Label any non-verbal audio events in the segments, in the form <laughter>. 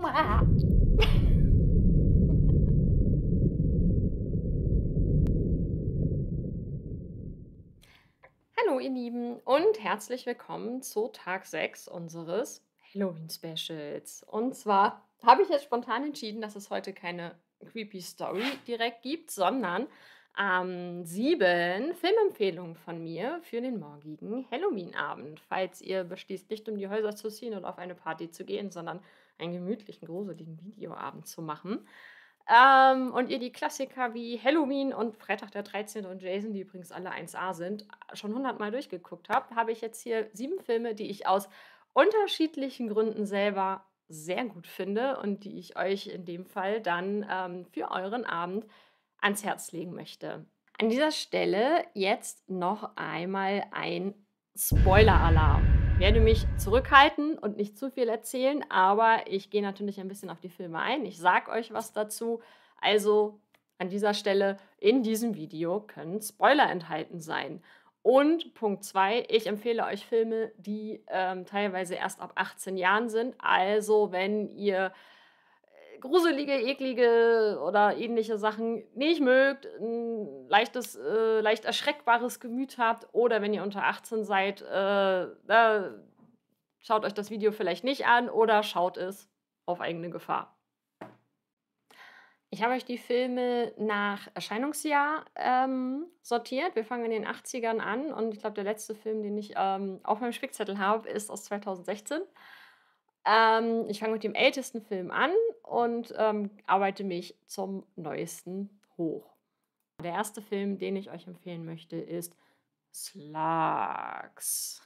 <laughs> Hallo ihr Lieben und herzlich willkommen zu Tag 6 unseres Halloween-Specials. Und zwar habe ich jetzt spontan entschieden, dass es heute keine Creepy Story direkt gibt, sondern ähm, sieben Filmempfehlungen von mir für den morgigen Halloween-Abend, falls ihr beschließt, nicht um die Häuser zu ziehen und auf eine Party zu gehen, sondern einen gemütlichen, gruseligen Videoabend zu machen. Ähm, und ihr die Klassiker wie Halloween und Freitag der 13. und Jason, die übrigens alle 1A sind, schon hundertmal durchgeguckt habt, habe ich jetzt hier sieben Filme, die ich aus unterschiedlichen Gründen selber sehr gut finde und die ich euch in dem Fall dann ähm, für euren Abend ans Herz legen möchte. An dieser Stelle jetzt noch einmal ein Spoiler-Alarm werde mich zurückhalten und nicht zu viel erzählen, aber ich gehe natürlich ein bisschen auf die Filme ein. Ich sage euch was dazu. Also an dieser Stelle, in diesem Video können Spoiler enthalten sein. Und Punkt 2, ich empfehle euch Filme, die ähm, teilweise erst ab 18 Jahren sind. Also wenn ihr gruselige, eklige oder ähnliche Sachen nicht mögt, ein leichtes, äh, leicht erschreckbares Gemüt habt oder wenn ihr unter 18 seid, äh, äh, schaut euch das Video vielleicht nicht an oder schaut es auf eigene Gefahr. Ich habe euch die Filme nach Erscheinungsjahr ähm, sortiert. Wir fangen in den 80ern an und ich glaube, der letzte Film, den ich ähm, auf meinem Spickzettel habe, ist aus 2016. Ähm, ich fange mit dem ältesten Film an und ähm, arbeite mich zum neuesten hoch. Der erste Film, den ich euch empfehlen möchte, ist Slugs.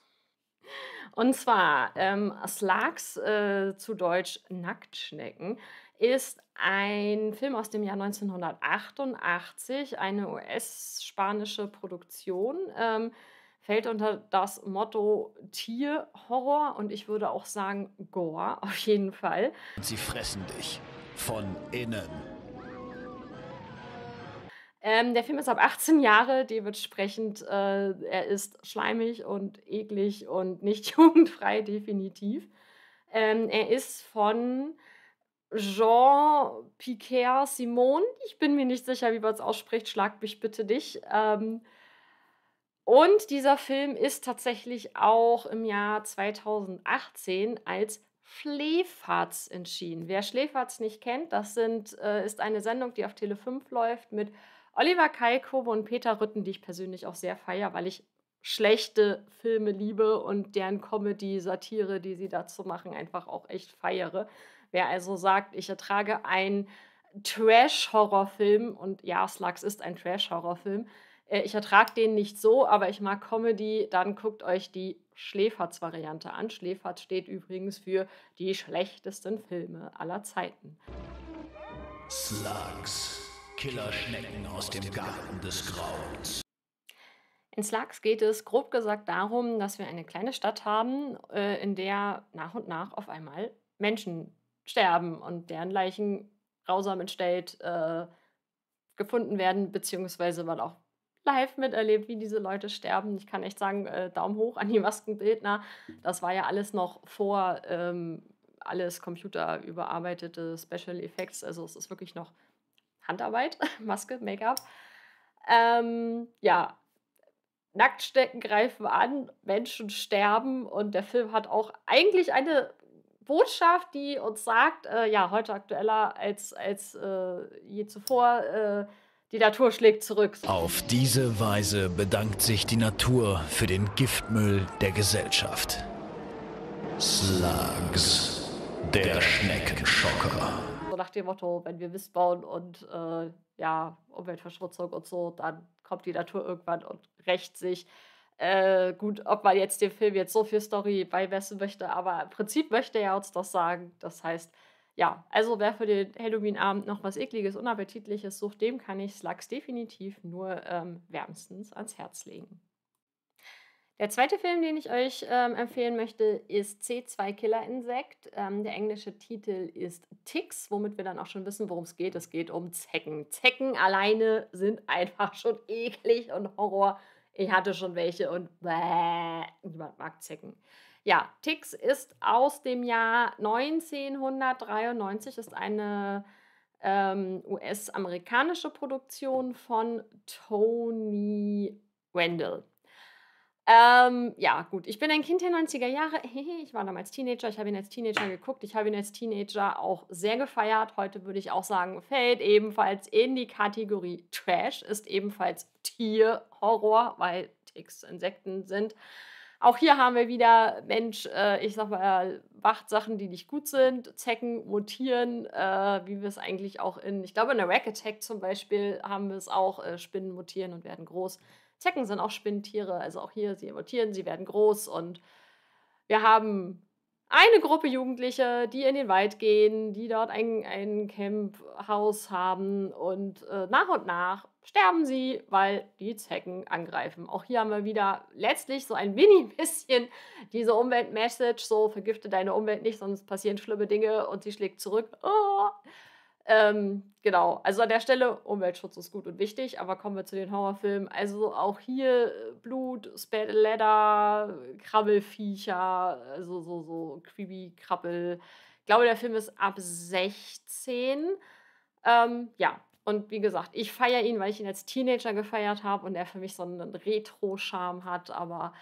Und zwar, ähm, Slugs, äh, zu Deutsch Nacktschnecken, ist ein Film aus dem Jahr 1988, eine US-spanische Produktion. Ähm, fällt unter das Motto Tierhorror und ich würde auch sagen Gore <laughs> auf jeden Fall. Sie fressen dich von innen. Ähm, der Film ist ab 18 Jahre, dementsprechend äh, er ist schleimig und eklig und nicht <laughs> jugendfrei definitiv. Ähm, er ist von Jean Piquet Simon. Ich bin mir nicht sicher, wie man es ausspricht. Schlag mich bitte dich. Ähm, und dieser Film ist tatsächlich auch im Jahr 2018 als Schläferz entschieden. Wer Schläferz nicht kennt, das sind, äh, ist eine Sendung, die auf Tele 5 läuft mit Oliver Kalkobe und Peter Rütten, die ich persönlich auch sehr feiere, weil ich schlechte Filme liebe und deren Comedy, Satire, die sie dazu machen, einfach auch echt feiere. Wer also sagt, ich ertrage einen Trash-Horrorfilm und ja, Slugs ist ein Trash-Horrorfilm, äh, ich ertrage den nicht so, aber ich mag Comedy, dann guckt euch die Schläferz-Variante an. Schläferz steht übrigens für die schlechtesten Filme aller Zeiten. Slugs, Killerschnecken aus dem Garten des Grauens. In Slugs geht es grob gesagt darum, dass wir eine kleine Stadt haben, äh, in der nach und nach auf einmal Menschen sterben und deren Leichen grausam entstellt äh, gefunden werden, beziehungsweise weil auch live miterlebt, wie diese Leute sterben. Ich kann echt sagen, äh, Daumen hoch an die Maskenbildner. Das war ja alles noch vor ähm, alles computerüberarbeitete Special Effects. Also es ist wirklich noch Handarbeit, <laughs> Maske, Make-up. Ähm, ja, Nacktstecken greifen an, Menschen sterben und der Film hat auch eigentlich eine Botschaft, die uns sagt, äh, ja, heute aktueller als, als äh, je zuvor, äh, die Natur schlägt zurück. Auf diese Weise bedankt sich die Natur für den Giftmüll der Gesellschaft. Slugs, der Schneckenschocker. So nach dem Motto, wenn wir Mist bauen und äh, ja, Umweltverschmutzung und so, dann kommt die Natur irgendwann und rächt sich. Äh, gut, ob man jetzt dem Film jetzt so viel Story beimessen möchte, aber im Prinzip möchte er uns das sagen. Das heißt, ja, also wer für den Halloween-Abend noch was Ekliges, Unappetitliches sucht, dem kann ich Slugs definitiv nur ähm, wärmstens ans Herz legen. Der zweite Film, den ich euch ähm, empfehlen möchte, ist C2 Killer Insekt. Ähm, der englische Titel ist Ticks, womit wir dann auch schon wissen, worum es geht. Es geht um Zecken. Zecken alleine sind einfach schon eklig und Horror. Ich hatte schon welche und bäh, niemand mag Zecken. Ja, Tix ist aus dem Jahr 1993, ist eine ähm, US-amerikanische Produktion von Tony Wendell. Ähm, ja, gut. Ich bin ein Kind der 90er Jahre. Ich war damals Teenager. Ich habe ihn als Teenager geguckt. Ich habe ihn als Teenager auch sehr gefeiert. Heute würde ich auch sagen, fällt ebenfalls in die Kategorie Trash, ist ebenfalls Tierhorror, weil Ticks Insekten sind. Auch hier haben wir wieder, Mensch, äh, ich sag mal, Wachtsachen, die nicht gut sind, Zecken, Mutieren, äh, wie wir es eigentlich auch in, ich glaube, in der Rack Attack zum Beispiel haben wir es auch, äh, Spinnen mutieren und werden groß. Zecken sind auch Spinnentiere, also auch hier, sie mutieren, sie werden groß und wir haben eine Gruppe Jugendliche, die in den Wald gehen, die dort ein, ein Camphaus haben und äh, nach und nach sterben sie, weil die Zecken angreifen. Auch hier haben wir wieder letztlich so ein mini bisschen diese Umweltmessage, so vergifte deine Umwelt nicht, sonst passieren schlimme Dinge und sie schlägt zurück. Oh. Ähm, genau, also an der Stelle, Umweltschutz ist gut und wichtig, aber kommen wir zu den Horrorfilmen. Also auch hier äh, Blut, Spätleder, Krabbelfiecher, also so, so creepy Krabbel. Ich glaube, der Film ist ab 16. Ähm, ja, und wie gesagt, ich feiere ihn, weil ich ihn als Teenager gefeiert habe und er für mich so einen Retro-Charme hat. Aber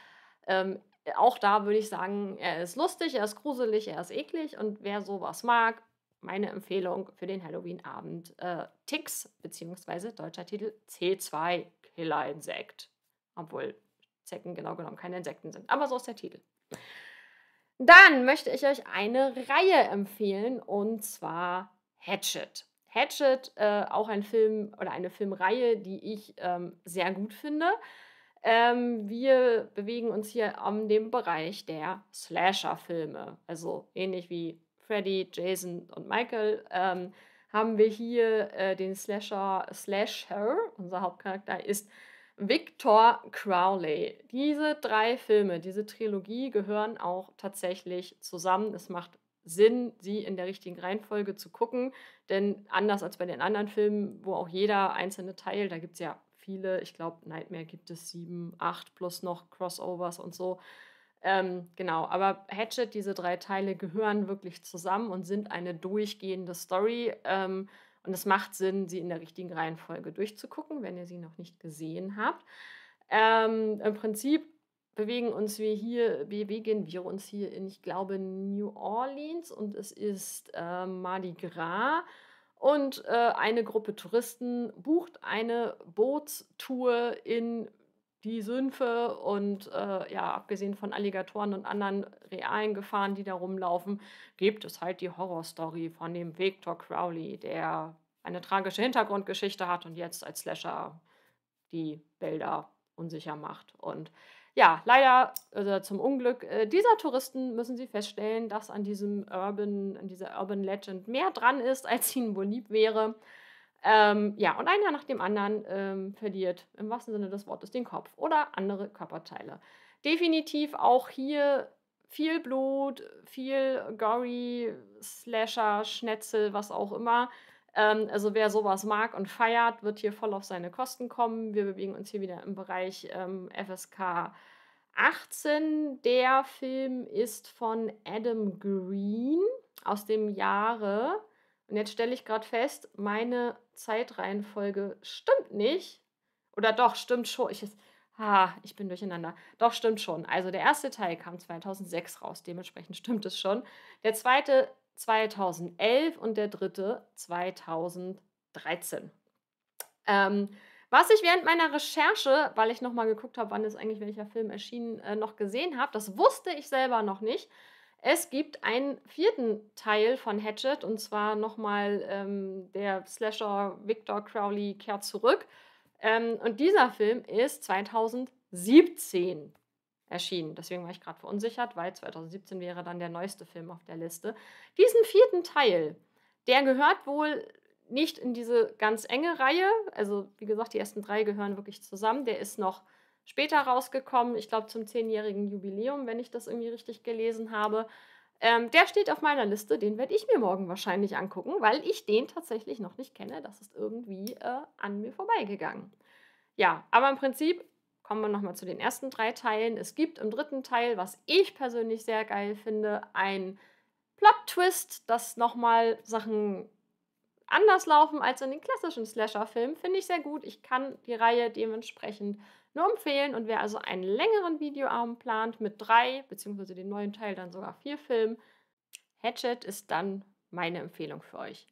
ähm, auch da würde ich sagen, er ist lustig, er ist gruselig, er ist eklig. Und wer sowas mag, meine Empfehlung für den Halloween-Abend: äh, Tix, beziehungsweise deutscher Titel C2 Killer-Insekt. Obwohl Zecken genau genommen keine Insekten sind. Aber so ist der Titel. Dann möchte ich euch eine Reihe empfehlen und zwar Hatchet. Hatchet, äh, auch ein Film oder eine Filmreihe, die ich ähm, sehr gut finde. Ähm, wir bewegen uns hier um dem Bereich der Slasher-Filme. Also ähnlich wie Freddy, Jason und Michael ähm, haben wir hier äh, den Slasher, Slasher, unser Hauptcharakter ist Victor Crowley. Diese drei Filme, diese Trilogie gehören auch tatsächlich zusammen. Es macht Sinn, sie in der richtigen Reihenfolge zu gucken. Denn anders als bei den anderen Filmen, wo auch jeder einzelne Teil, da gibt es ja viele, ich glaube, Nightmare gibt es sieben, acht plus noch Crossovers und so. Ähm, genau, aber Hatchet, diese drei Teile gehören wirklich zusammen und sind eine durchgehende Story. Ähm, und es macht Sinn, sie in der richtigen Reihenfolge durchzugucken, wenn ihr sie noch nicht gesehen habt. Ähm, Im Prinzip bewegen uns wir hier, bewegen wir uns hier in, ich glaube, New Orleans und es ist äh, Mardi Gras. Und äh, eine Gruppe Touristen bucht eine Bootstour in die Sümpfe und äh, ja, abgesehen von Alligatoren und anderen realen Gefahren, die da rumlaufen, gibt es halt die Horrorstory von dem Victor Crowley, der eine tragische Hintergrundgeschichte hat und jetzt als Slasher die Wälder unsicher macht. Und ja, leider also zum Unglück äh, dieser Touristen müssen sie feststellen, dass an diesem Urban, an dieser Urban Legend mehr dran ist, <laughs> als ihnen wohl lieb wäre. Ähm, ja, und einer nach dem anderen ähm, verliert im wahrsten Sinne des Wortes den Kopf oder andere Körperteile. Definitiv auch hier viel Blut, viel Gory, Slasher, Schnetzel, was auch immer. Ähm, also wer sowas mag und feiert, wird hier voll auf seine Kosten kommen. Wir bewegen uns hier wieder im Bereich ähm, FSK 18. Der Film ist von Adam Green aus dem Jahre. Und jetzt stelle ich gerade fest, meine Zeitreihenfolge stimmt nicht. Oder doch, stimmt schon. Ich, ah, ich bin durcheinander. Doch, stimmt schon. Also der erste Teil kam 2006 raus, dementsprechend stimmt es schon. Der zweite 2011 und der dritte 2013. Ähm, was ich während meiner Recherche, weil ich nochmal geguckt habe, wann ist eigentlich welcher Film erschienen, äh, noch gesehen habe, das wusste ich selber noch nicht. Es gibt einen vierten Teil von Hatchet und zwar nochmal ähm, der Slasher Victor Crowley kehrt zurück. Ähm, und dieser Film ist 2017 erschienen. Deswegen war ich gerade verunsichert, weil 2017 wäre dann der neueste Film auf der Liste. Diesen vierten Teil, der gehört wohl nicht in diese ganz enge Reihe. Also wie gesagt, die ersten drei gehören wirklich zusammen. Der ist noch später rausgekommen, ich glaube zum zehnjährigen Jubiläum, wenn ich das irgendwie richtig gelesen habe. Ähm, der steht auf meiner Liste, den werde ich mir morgen wahrscheinlich angucken, weil ich den tatsächlich noch nicht kenne. Das ist irgendwie äh, an mir vorbeigegangen. Ja, aber im Prinzip kommen wir nochmal zu den ersten drei Teilen. Es gibt im dritten Teil, was ich persönlich sehr geil finde, ein Plot-Twist, dass nochmal Sachen anders laufen als in den klassischen Slasher-Filmen. Finde ich sehr gut. Ich kann die Reihe dementsprechend nur empfehlen. Und wer also einen längeren Videoarm plant mit drei, beziehungsweise den neuen Teil dann sogar vier Filmen, Hatchet ist dann meine Empfehlung für euch.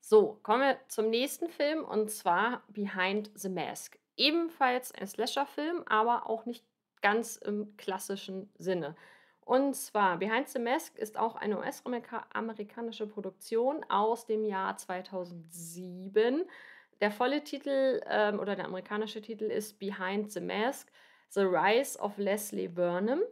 So, kommen wir zum nächsten Film und zwar Behind the Mask ebenfalls ein Slasher-Film, aber auch nicht ganz im klassischen Sinne. Und zwar Behind the Mask ist auch eine US-amerikanische Produktion aus dem Jahr 2007. Der volle Titel ähm, oder der amerikanische Titel ist Behind the Mask: The Rise of Leslie Burnham.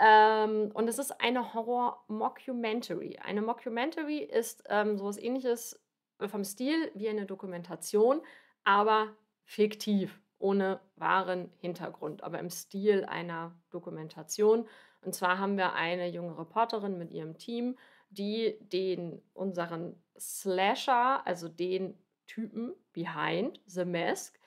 Ähm, und es ist eine Horror-Mockumentary. Eine Mockumentary ist ähm, sowas ähnliches vom Stil wie eine Dokumentation, aber fiktiv, ohne wahren Hintergrund, aber im Stil einer Dokumentation. Und zwar haben wir eine junge Reporterin mit ihrem Team, die den unseren Slasher, also den Typen behind the mask,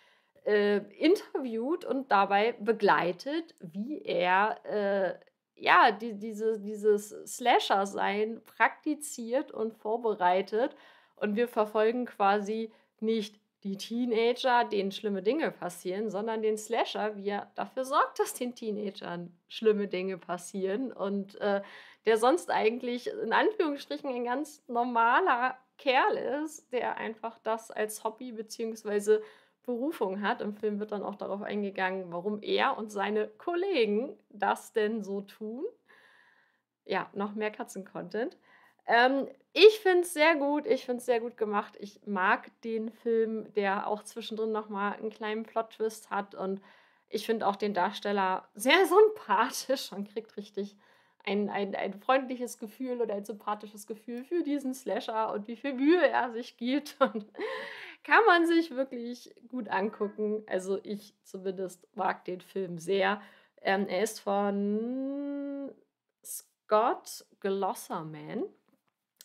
äh, interviewt und dabei begleitet, wie er äh, ja die, diese, dieses Slasher-Sein praktiziert und vorbereitet. Und wir verfolgen quasi nicht die Teenager, denen schlimme Dinge passieren, sondern den Slasher, wie er dafür sorgt, dass den Teenagern schlimme Dinge passieren und äh, der sonst eigentlich in Anführungsstrichen ein ganz normaler Kerl ist, der einfach das als Hobby bzw. Berufung hat. Im Film wird dann auch darauf eingegangen, warum er und seine Kollegen das denn so tun. Ja, noch mehr Katzen-Content. Ähm, ich finde es sehr gut, ich finde es sehr gut gemacht. Ich mag den Film, der auch zwischendrin nochmal einen kleinen Plot-Twist hat und ich finde auch den Darsteller sehr <laughs> sympathisch und kriegt richtig ein, ein, ein freundliches Gefühl oder ein sympathisches Gefühl für diesen Slasher und wie viel Mühe er sich gibt. <laughs> Und kann man sich wirklich gut angucken. Also ich zumindest mag den Film sehr. Ähm, er ist von Scott Glosserman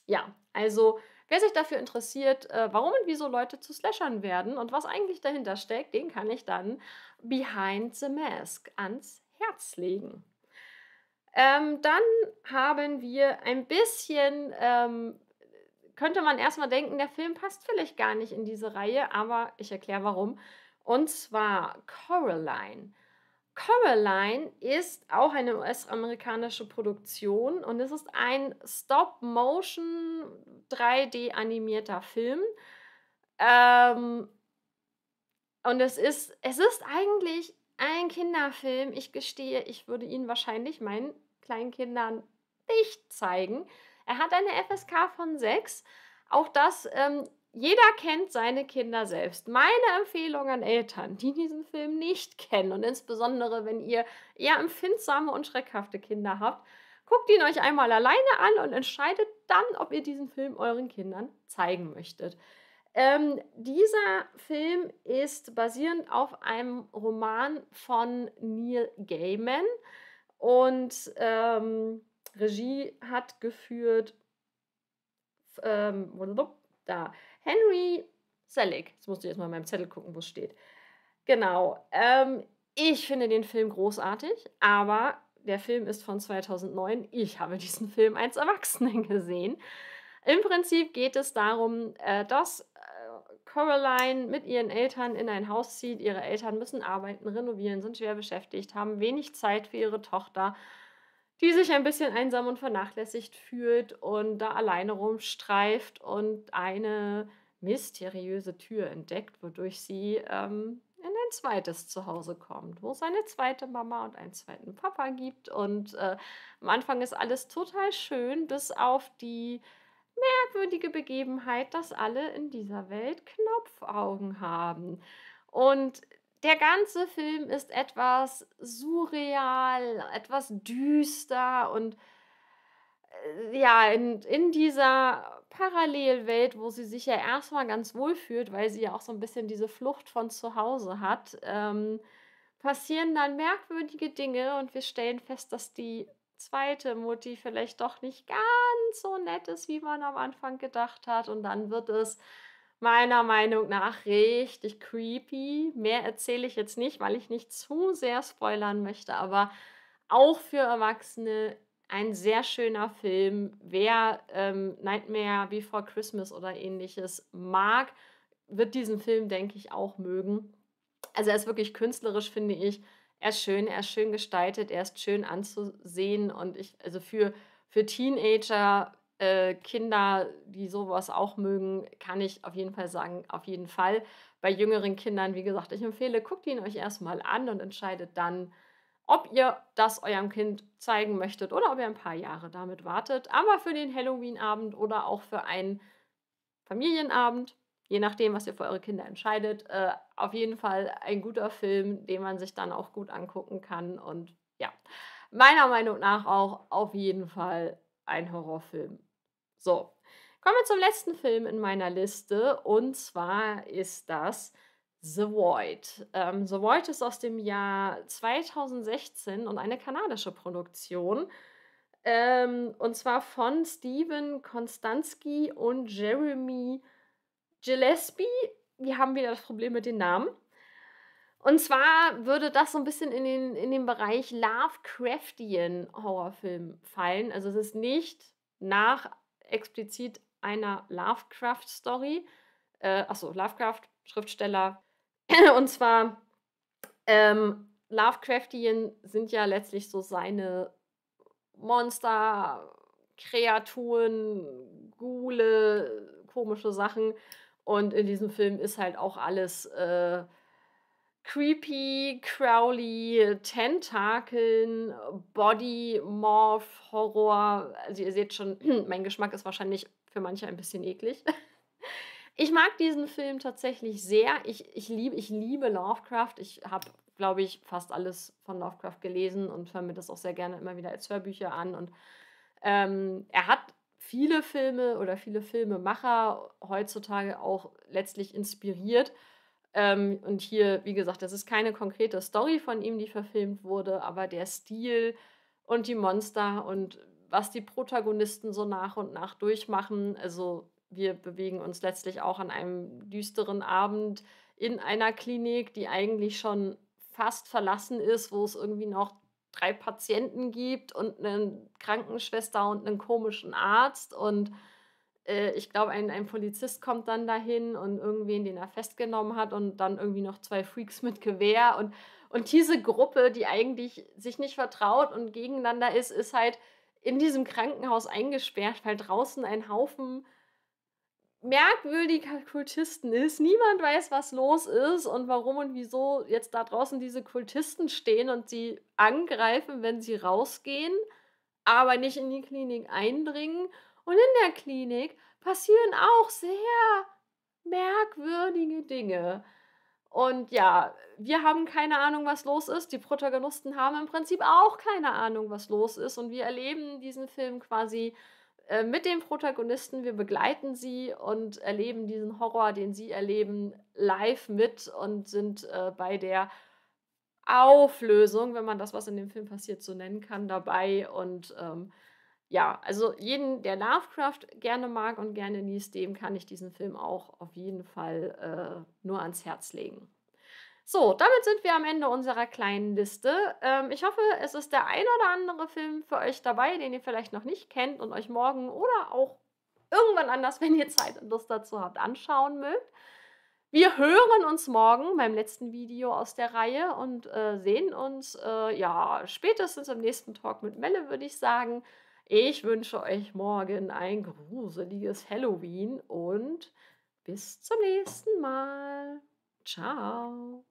ja, also wer sich dafür interessiert, äh, warum und wieso Leute zu Slashern werden und was eigentlich dahinter steckt, den kann ich dann Behind the Mask ans Herz legen. Ähm, dann haben wir ein bisschen, ähm, könnte man erstmal denken, der Film passt vielleicht gar nicht in diese Reihe, aber ich erkläre warum. Und zwar Coraline. Coraline ist auch eine US-amerikanische Produktion und es ist ein Stop-Motion 3D-animierter Film. Ähm, und es ist, es ist eigentlich ein Kinderfilm. Ich gestehe, ich würde ihn wahrscheinlich meinen kleinen Kindern nicht zeigen. Er hat eine FSK von 6. Auch das ähm, jeder kennt seine Kinder selbst. Meine Empfehlung an Eltern, die diesen Film nicht kennen und insbesondere wenn ihr eher empfindsame und schreckhafte Kinder habt, guckt ihn euch einmal alleine an und entscheidet dann, ob ihr diesen Film euren Kindern zeigen möchtet. Ähm, dieser Film ist basierend auf einem Roman von Neil Gaiman und ähm, Regie hat geführt ähm, da Henry Selig. Jetzt musste ich jetzt mal in meinem Zettel gucken, wo es steht. Genau. Ähm, ich finde den Film großartig, aber der Film ist von 2009. Ich habe diesen Film als Erwachsenen <laughs> gesehen. Im Prinzip geht es darum, äh, dass äh, Coraline mit ihren Eltern in ein Haus zieht. Ihre Eltern müssen arbeiten, renovieren, sind schwer beschäftigt, haben wenig Zeit für ihre Tochter die sich ein bisschen einsam und vernachlässigt fühlt und da alleine rumstreift und eine mysteriöse Tür entdeckt, wodurch sie ähm, in ein zweites Zuhause kommt, wo es eine zweite Mama und einen zweiten Papa gibt. Und äh, am Anfang ist alles total schön, bis auf die merkwürdige Begebenheit, dass alle in dieser Welt Knopfaugen haben. Und der ganze Film ist etwas surreal, etwas düster und äh, ja, in, in dieser Parallelwelt, wo sie sich ja erstmal ganz wohl fühlt, weil sie ja auch so ein bisschen diese Flucht von zu Hause hat, ähm, passieren dann merkwürdige Dinge und wir stellen fest, dass die zweite Mutti vielleicht doch nicht ganz so nett ist, wie man am Anfang gedacht hat. Und dann wird es meiner Meinung nach richtig creepy. Mehr erzähle ich jetzt nicht, weil ich nicht zu sehr spoilern möchte, aber auch für Erwachsene ein sehr schöner Film. Wer ähm, Nightmare Before Christmas oder ähnliches mag, wird diesen Film, denke ich, auch mögen. Also er ist wirklich künstlerisch, finde ich. Er ist schön, er ist schön gestaltet, er ist schön anzusehen und ich, also für, für Teenager äh, Kinder, die sowas auch mögen, kann ich auf jeden Fall sagen, auf jeden Fall. Bei jüngeren Kindern, wie gesagt, ich empfehle, guckt ihn euch erstmal an und entscheidet dann, ob ihr das eurem Kind zeigen möchtet oder ob ihr ein paar Jahre damit wartet. Aber für den Halloween-Abend oder auch für einen Familienabend, je nachdem, was ihr für eure Kinder entscheidet, äh, auf jeden Fall ein guter Film, den man sich dann auch gut angucken kann. Und ja, meiner Meinung nach auch auf jeden Fall ein Horrorfilm. So, kommen wir zum letzten Film in meiner Liste und zwar ist das The Void. Ähm, The Void ist aus dem Jahr 2016 und eine kanadische Produktion. Ähm, und zwar von Steven Konstanski und Jeremy Gillespie. Wir haben wieder das Problem mit den Namen. Und zwar würde das so ein bisschen in den, in den Bereich Lovecraftian Horrorfilm fallen. Also es ist nicht nach explizit einer Lovecraft-Story. Äh, achso, Lovecraft-Schriftsteller. <clears throat> Und zwar, ähm, Lovecraftien sind ja letztlich so seine Monster, Kreaturen, Gule, komische Sachen. Und in diesem Film ist halt auch alles. Äh, creepy, crowly, Tentakeln, Body, Morph, Horror. Also ihr seht schon, <clears throat> mein Geschmack ist wahrscheinlich für manche ein bisschen eklig. <laughs> Ich mag diesen Film tatsächlich sehr. Ich, ich, lieb, ich liebe Lovecraft. Ich habe, glaube ich, fast alles von Lovecraft gelesen und höre mir das auch sehr gerne immer wieder als Hörbücher an. Und ähm, er hat viele Filme oder viele Filmemacher heutzutage auch letztlich inspiriert. Ähm, und hier, wie gesagt, das ist keine konkrete Story von ihm, die verfilmt wurde, aber der Stil und die Monster und was die Protagonisten so nach und nach durchmachen. Also wir bewegen uns letztlich auch an einem düsteren Abend in einer Klinik, die eigentlich schon fast verlassen ist, wo es irgendwie noch drei Patienten gibt und eine Krankenschwester und einen komischen Arzt und äh, ich glaube, ein, ein Polizist kommt dann dahin und irgendwen, den er festgenommen hat und dann irgendwie noch zwei Freaks mit Gewehr und, und diese Gruppe, die eigentlich sich nicht vertraut und gegeneinander ist, ist halt in diesem Krankenhaus eingesperrt, weil draußen ein Haufen merkwürdiger Kultisten ist. Niemand weiß, was los ist und warum und wieso jetzt da draußen diese Kultisten stehen und sie angreifen, wenn sie rausgehen, aber nicht in die Klinik eindringen und in der Klinik passieren auch sehr merkwürdige Dinge. Und ja, wir haben keine Ahnung, was los ist. Die Protagonisten haben im Prinzip auch keine Ahnung, was los ist. Und wir erleben diesen Film quasi äh, mit den Protagonisten. Wir begleiten sie und erleben diesen Horror, den sie erleben, live mit und sind äh, bei der Auflösung, wenn man das, was in dem Film passiert, so nennen kann, dabei. Und ähm, ja, also jeden, der Lovecraft gerne mag und gerne liest, dem kann ich diesen Film auch auf jeden Fall äh, nur ans Herz legen. So, damit sind wir am Ende unserer kleinen Liste. Ähm, ich hoffe, es ist der ein oder andere Film für euch dabei, den ihr vielleicht noch nicht kennt und euch morgen oder auch irgendwann anders, <laughs> wenn ihr Zeit und Lust dazu habt, anschauen mögt. Wir hören uns morgen beim letzten Video aus der Reihe und äh, sehen uns äh, ja spätestens im nächsten Talk mit Melle, würde ich sagen. Ich wünsche euch morgen ein gruseliges Halloween und bis zum nächsten Mal. Ciao.